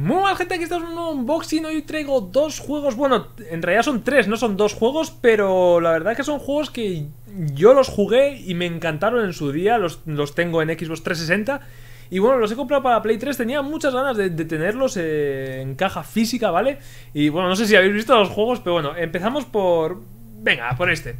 Muy mal gente, aquí estamos en un nuevo unboxing, hoy traigo dos juegos, bueno, en realidad son tres, no son dos juegos, pero la verdad que son juegos que yo los jugué y me encantaron en su día, los, los tengo en Xbox 360 y bueno, los he comprado para Play 3, tenía muchas ganas de, tenerlos eh, en caja física, ¿vale? Y bueno, no sé si habéis visto los juegos, pero bueno, empezamos por... venga, por este.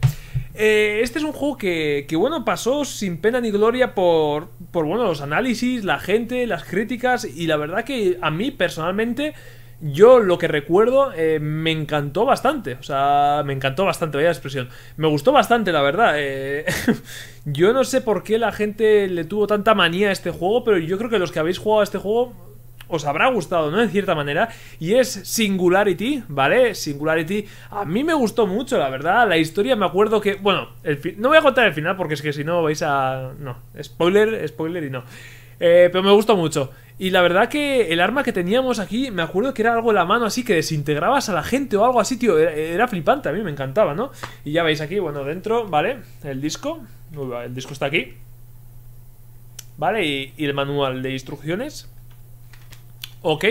Eh, este es un juego que, que bueno, pasó sin pena ni gloria por por bueno, los análisis, la gente, las críticas y la verdad que a mí personalmente yo lo que recuerdo eh, me encantó bastante. O sea, me encantó bastante, vaya expresión. Me gustó bastante, la verdad. Eh, yo no sé por qué la gente le tuvo tanta manía a este juego, pero yo creo que los que habéis jugado a este juego os habrá gustado, ¿no? En cierta manera. Y es Singularity, ¿vale? Singularity. A mí me gustó mucho, la verdad. La historia me acuerdo que... Bueno, no voy a contar el final porque es que si no vais a... No, spoiler, spoiler y no. Eh, pero me gustó mucho. Y la verdad que el arma que teníamos aquí, me acuerdo que era algo en la mano así que desintegrabas a la gente o algo así, tío. Era, flipante, a mí me encantaba, ¿no? Y ya veis aquí, bueno, dentro, ¿vale? El disco. el disco está aquí. ¿Vale? Y, y el manual de instrucciones ok.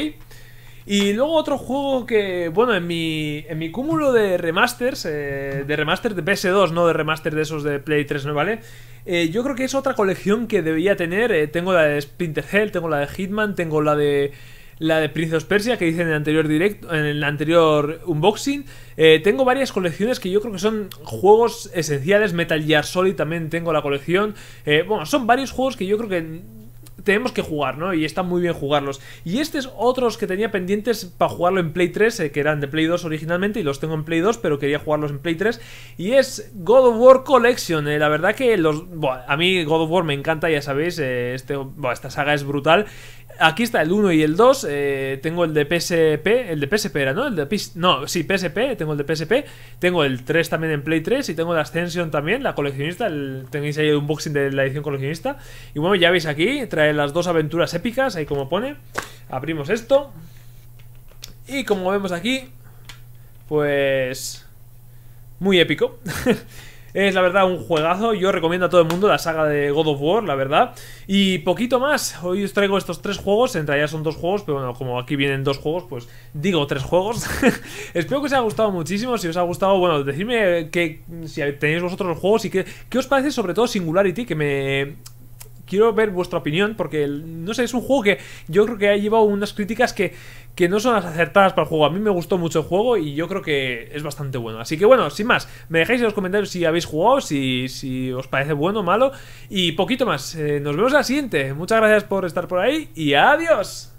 Y luego otro juego que, bueno, en mi, en mi cúmulo de remasters, eh, de remasters de PS2, no de remasters de esos de Play 3, ¿no vale? Eh, yo creo que es otra colección que debería tener. Eh, tengo la de Splinter Hell, tengo la de Hitman, tengo la de la de Prince Persia que hice en el anterior directo, en el anterior unboxing. tengo varias colecciones que yo creo que son juegos esenciales. Metal Gear Solid también tengo la colección. bueno, son varios juegos que yo creo que tenemos que jugar, ¿no? Y está muy bien jugarlos. Y este es otros que tenía pendientes para jugarlo en Play 3, eh, que eran de Play 2 originalmente y los tengo en Play 2, pero quería jugarlos en Play 3. Y es God of War Collection. Eh, la verdad que los, a mí God of War me encanta, ya sabéis, eh, este, esta saga es brutal. Aquí está el 1 y el 2. tengo el de PSP. El de PSP era, ¿no? El de no, sí, PSP. Tengo el de PSP. Tengo el 3 también en Play 3. Y tengo la Ascension también, la coleccionista. tenéis ahí el unboxing de la edición coleccionista. Y bueno, ya veis aquí. Trae las dos aventuras épicas, ahí como pone. Abrimos esto. Y como vemos aquí, pues... Muy épico. Es la verdad un juegazo, yo recomiendo a todo el mundo la saga de God of War, la verdad. Y poquito más, hoy os traigo estos tres juegos, entre realidad son dos juegos, pero bueno, como aquí vienen dos juegos, pues digo tres juegos. Espero que os haya gustado muchísimo, si os ha gustado, bueno, decidme que si tenéis vosotros los juegos y que, qué os parece sobre todo Singularity, que me quiero ver vuestra opinión porque, no sé, es un juego que yo creo que ha llevado unas críticas que, no son las acertadas para el juego. A mí me gustó mucho el juego y yo creo que es bastante bueno. Así que bueno, sin más, me dejáis en los comentarios si habéis jugado, si, si os parece bueno o malo y poquito más. Eh, nos vemos la siguiente. Muchas gracias por estar por ahí y adiós.